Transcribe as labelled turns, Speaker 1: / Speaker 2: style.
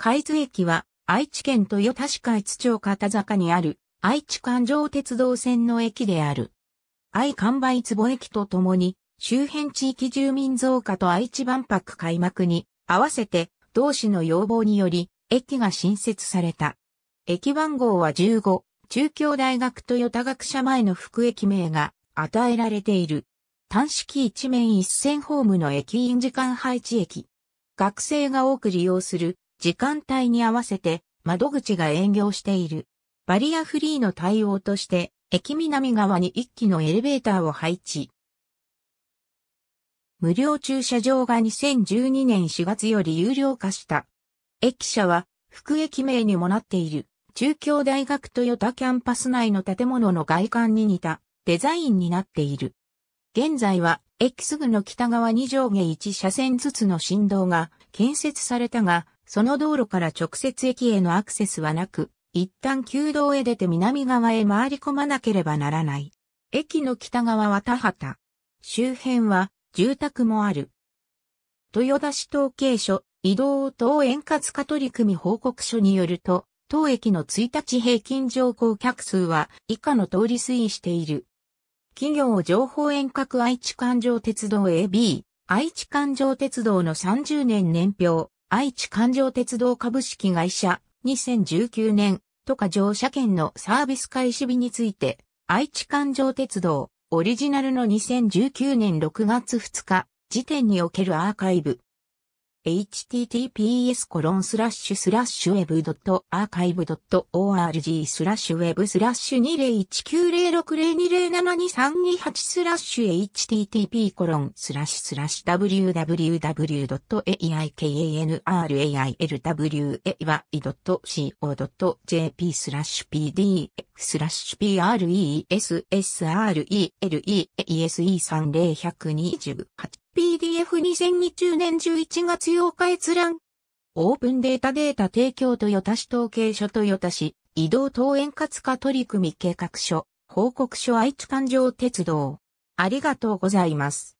Speaker 1: 海津駅は愛知県豊田市海津町片坂にある愛知環状鉄道線の駅である。愛関売坪駅とともに周辺地域住民増加と愛知万博開幕に合わせて同市の要望により駅が新設された。駅番号は15、中京大学豊田学者前の副駅名が与えられている。単式一面一線ホームの駅員時間配置駅。学生が多く利用する時間帯に合わせて窓口が営業している。バリアフリーの対応として、駅南側に1機のエレベーターを配置。無料駐車場が2012年4月より有料化した。駅舎は、副駅名にもなっている、中京大学トヨタキャンパス内の建物の外観に似たデザインになっている。現在は、駅すぐの北側に上下1車線ずつの振動が建設されたが、その道路から直接駅へのアクセスはなく、一旦旧道へ出て南側へ回り込まなければならない。駅の北側は田畑。周辺は住宅もある。豊田市統計所移動等円滑化取り組み報告書によると、当駅の1日平均乗降客数は以下の通り推移している。企業情報遠隔愛知環状鉄道 AB、愛知環状鉄道の30年年表、愛知環状鉄道株式会社、2019年、都下乗車券のサービス開始日について、愛知環状鉄道、オリジナルの2019年6月2日、時点におけるアーカイブ、https web.archive.org web 20190602072328 http www.aikanrailway.co.jp pd スラッシュ p r e s s r e l e s e 3 0 1 2 8 PDF2020 年11月8日閲覧。オープンデータデータ提供豊田市統計所豊田市移動等円滑化取り組み計画書報告書愛知環状鉄道。ありがとうございます。